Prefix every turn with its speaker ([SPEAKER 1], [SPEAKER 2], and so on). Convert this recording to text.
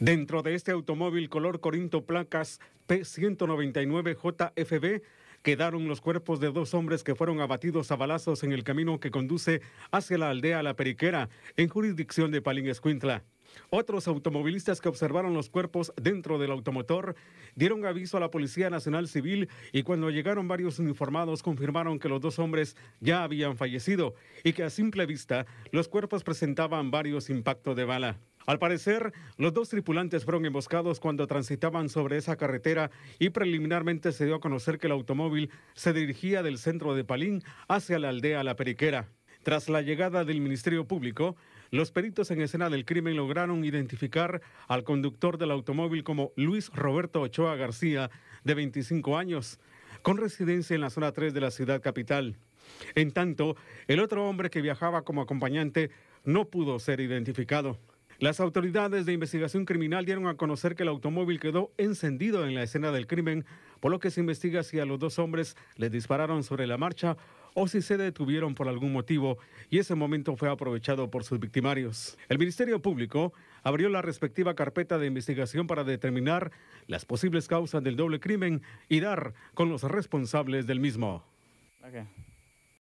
[SPEAKER 1] Dentro de este automóvil color Corinto placas P199JFB quedaron los cuerpos de dos hombres que fueron abatidos a balazos en el camino que conduce hacia la aldea La Periquera, en jurisdicción de Palín Escuintla. Otros automovilistas que observaron los cuerpos dentro del automotor dieron aviso a la Policía Nacional Civil y cuando llegaron varios uniformados confirmaron que los dos hombres ya habían fallecido y que a simple vista los cuerpos presentaban varios impactos de bala. Al parecer, los dos tripulantes fueron emboscados cuando transitaban sobre esa carretera y preliminarmente se dio a conocer que el automóvil se dirigía del centro de Palín hacia la aldea La Periquera. Tras la llegada del Ministerio Público, los peritos en escena del crimen lograron identificar al conductor del automóvil como Luis Roberto Ochoa García, de 25 años, con residencia en la zona 3 de la ciudad capital. En tanto, el otro hombre que viajaba como acompañante no pudo ser identificado. Las autoridades de investigación criminal dieron a conocer que el automóvil quedó encendido en la escena del crimen, por lo que se investiga si a los dos hombres les dispararon sobre la marcha o si se detuvieron por algún motivo y ese momento fue aprovechado por sus victimarios. El Ministerio Público abrió la respectiva carpeta de investigación para determinar las posibles causas del doble crimen y dar con los responsables del mismo.